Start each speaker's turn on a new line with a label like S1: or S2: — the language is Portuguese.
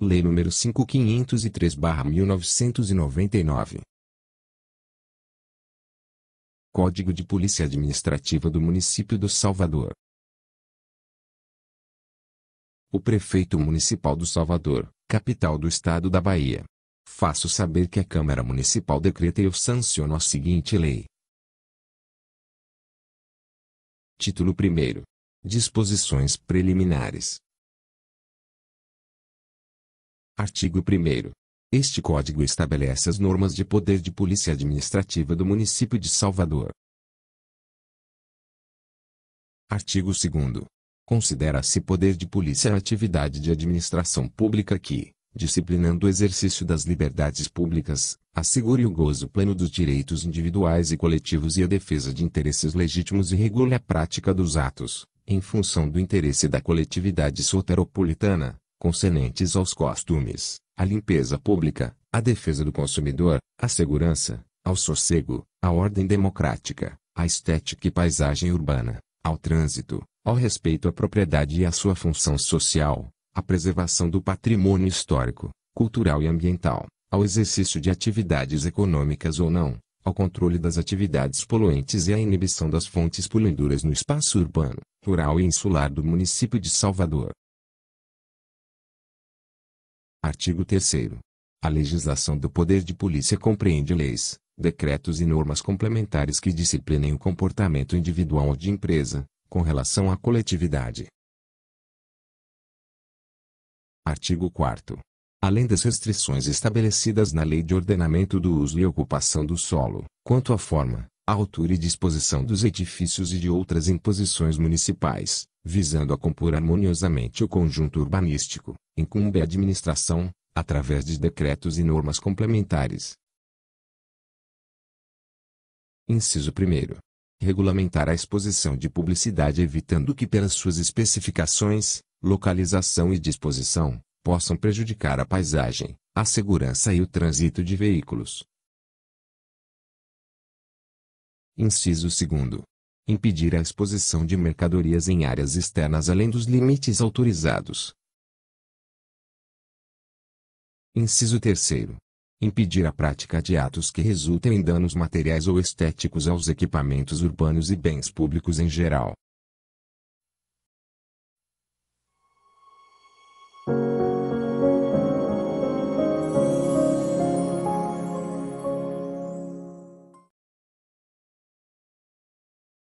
S1: Lei nº 5503-1999. Código de Polícia Administrativa do Município do Salvador.
S2: O prefeito municipal do Salvador, capital do estado da Bahia. Faço saber que a Câmara Municipal decreta e sanciona a seguinte lei.
S1: Título 1 Disposições preliminares Artigo 1 Este Código estabelece
S2: as normas de poder de polícia administrativa do município de Salvador. Artigo 2 Considera-se poder de polícia a atividade de administração pública que, disciplinando o exercício das liberdades públicas, assegure o gozo pleno dos direitos individuais e coletivos e a defesa de interesses legítimos e regule a prática dos atos, em função do interesse da coletividade soteropolitana, concernentes aos costumes, à limpeza pública, à defesa do consumidor, à segurança, ao sossego, à ordem democrática, à estética e paisagem urbana, ao trânsito, ao respeito à propriedade e à sua função social, à preservação do patrimônio histórico, cultural e ambiental, ao exercício de atividades econômicas ou não, ao controle das atividades poluentes e à inibição das fontes poluidoras no espaço urbano, rural e insular do município de Salvador. Artigo 3 A legislação do poder de polícia compreende leis, decretos e normas complementares que disciplinem o comportamento individual ou de empresa, com relação à coletividade. Artigo 4 Além das restrições estabelecidas na Lei de Ordenamento do Uso e Ocupação do Solo, quanto à forma, altura e disposição dos edifícios e de outras imposições municipais, visando a compor harmoniosamente o conjunto urbanístico, incumbe à administração, através de decretos e normas complementares. Inciso 1. Regulamentar a exposição de publicidade evitando que pelas suas especificações, localização e disposição, possam prejudicar a paisagem, a segurança e o trânsito de veículos. Inciso 2 impedir a exposição de mercadorias em áreas externas além dos limites autorizados. Inciso 3. Impedir a prática de atos que resultem em danos materiais ou estéticos aos equipamentos urbanos e bens públicos em geral.